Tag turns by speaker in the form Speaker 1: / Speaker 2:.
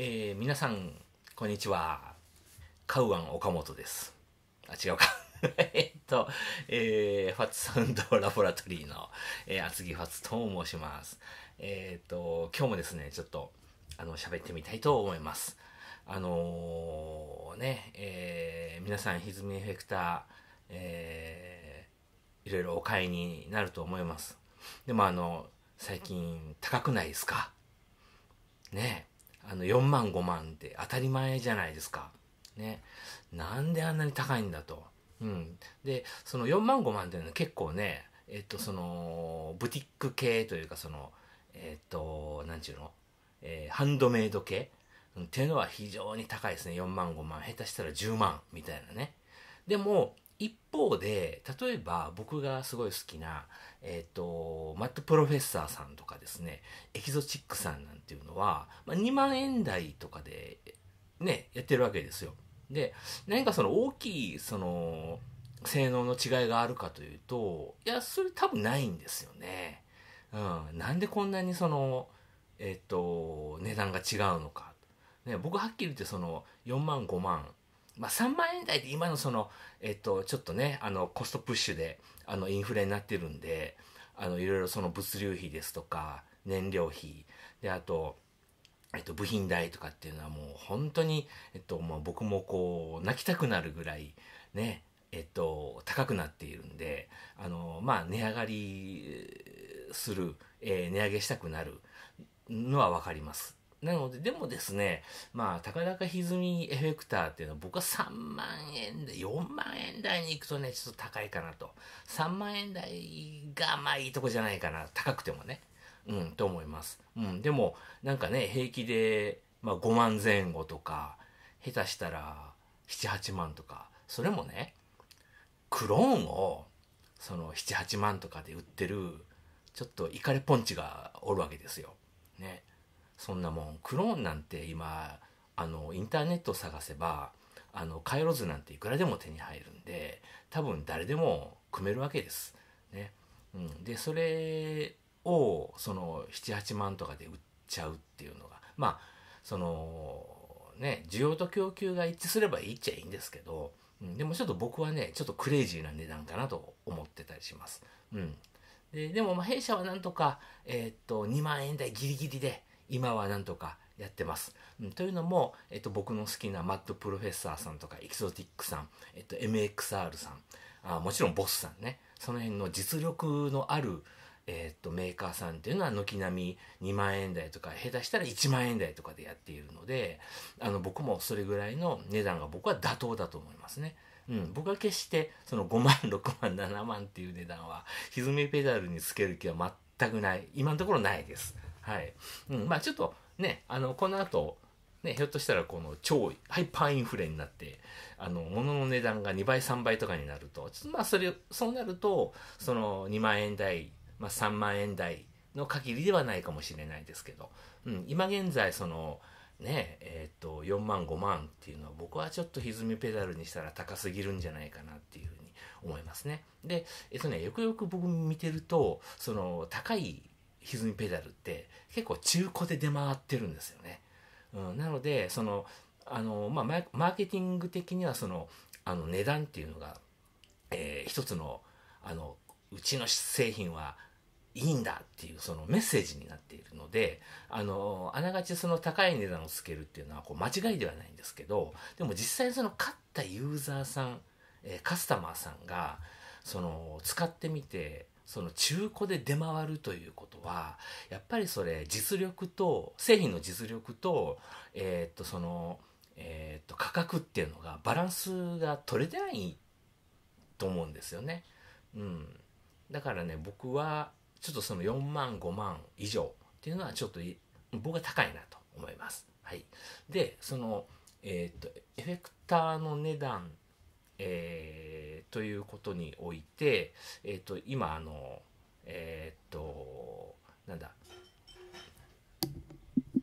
Speaker 1: えー、皆さん、こんにちは。カウアン岡本です。あ、違うか。えっと、えー、ファッツサウンドラボラトリーの、えー、厚木ファッツと申します。えー、っと、今日もですね、ちょっと、あの、喋ってみたいと思います。あのー、ね、えー、皆さん、歪みエフェクター、えー、いろいろお買いになると思います。でもあの、最近高くないですかねあの4万5万って当たり前じゃないですか。ね。なんであんなに高いんだと。うん。で、その4万5万っていうのは結構ね、えっと、その、ブティック系というか、その、えっと、なんちゅうの、えー、ハンドメイド系、うん、っていうのは非常に高いですね。4万5万、下手したら10万みたいなね。でも、一方で例えば僕がすごい好きな、えーと、マットプロフェッサーさんとかですねエキゾチックさんなんていうのは、まあ、2万円台とかでねやってるわけですよ。で何かその大きいその性能の違いがあるかというといやそれ多分ないんですよね。うん、なんでこんなにそのえっ、と値段が違うのか。ね、僕はっきり言ってその4万5万まあ、3万円台で今のその、えっと、ちょっとね、あの、コストプッシュで、あの、インフレになってるんで、あの、いろいろその物流費ですとか、燃料費、で、あと、えっと、部品代とかっていうのはもう本当に、えっと、もう僕もこう、泣きたくなるぐらい、ね、えっと、高くなっているんで、あの、まあ、値上がりする、えー、値上げしたくなるのはわかります。なので、でもですね、まあ、たかだか歪みエフェクターっていうのは僕は3万円で、4万円台に行くとね、ちょっと高いかなと。3万円台がまあいいとこじゃないかな。高くてもね。うん、と思います。うん、でも、なんかね、平気で、まあ5万前後とか、下手したら7、8万とか、それもね、クローンを、その7、8万とかで売ってる、ちょっとイカレポンチがおるわけですよ。ね。そんなもんクローンなんて今あのインターネット探せばあの回路図なんていくらでも手に入るんで多分誰でも組めるわけです。ねうん、でそれをその78万とかで売っちゃうっていうのがまあそのね需要と供給が一致すればいいっちゃいいんですけど、うん、でもちょっと僕はねちょっとクレイジーな値段かなと思ってたりします。うん、ででもまあ弊社はなんとか、えー、っと2万円台ギリギリで今はなんとかやってます。うん、というのも、えっと、僕の好きなマッドプロフェッサーさんとか、エキゾティックさん、えっと、MXR さん、あもちろんボスさんね、その辺の実力のある、えっと、メーカーさんっていうのは軒並み2万円台とか、下手したら1万円台とかでやっているので、あの、僕もそれぐらいの値段が僕は妥当だと思いますね。うん、僕は決してその5万、6万、7万っていう値段は、歪みペダルにつける気は全くない。今のところないです。はい。うん、まあちょっとね、あの、この後、ね、ひょっとしたらこの超ハイパーインフレになってあの物の値段が2倍3倍とかになるとまあそれそうなるとその2万円台、まあ、3万円台の限りではないかもしれないですけど、うん、今現在そのねえー、っと4万5万っていうのは僕はちょっと歪みペダルにしたら高すぎるんじゃないかなっていうふうに思いますね。で、えっとね、よくよく僕見てるとその高い歪みペダルって結構中古で出回ってるんですよね。うん、なのでそのあの、まあ、マーケティング的にはそのあの値段っていうのが、えー、一つのあのうちの製品はいいんだっていうそのメッセージになっているのであのあながちその高い値段をつけるっていうのはこう間違いではないんですけどでも実際その買ったユーザーさん、えー、カスタマーさんがその使ってみてその中古で出回るということはやっぱりそれ実力と製品の実力と,、えっとそのえっと価格っていうのがバランスが取れてないと思うんですよね。うん、だからね僕はちょっとその4万5万以上っていうのはちょっと僕は高いなと思います。はい、でその、えっとエフェクターの値段、えーということにおいて、えっと今あのえっとなんだ